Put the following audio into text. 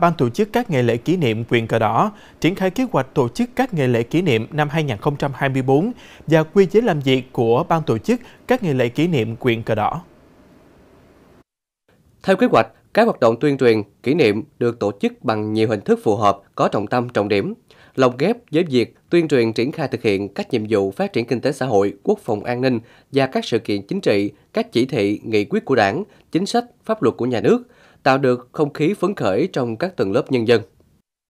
Ban tổ chức các ngày lễ kỷ niệm quyền cờ đỏ triển khai kế hoạch tổ chức các ngày lễ kỷ niệm năm 2024 và quy chế làm việc của ban tổ chức các ngày lễ kỷ niệm quyền cờ đỏ. Theo kế hoạch, các hoạt động tuyên truyền, kỷ niệm được tổ chức bằng nhiều hình thức phù hợp, có trọng tâm, trọng điểm, lồng ghép với việc tuyên truyền triển khai thực hiện các nhiệm vụ phát triển kinh tế xã hội, quốc phòng an ninh và các sự kiện chính trị, các chỉ thị, nghị quyết của đảng, chính sách, pháp luật của nhà nước – tạo được không khí phấn khởi trong các tầng lớp nhân dân.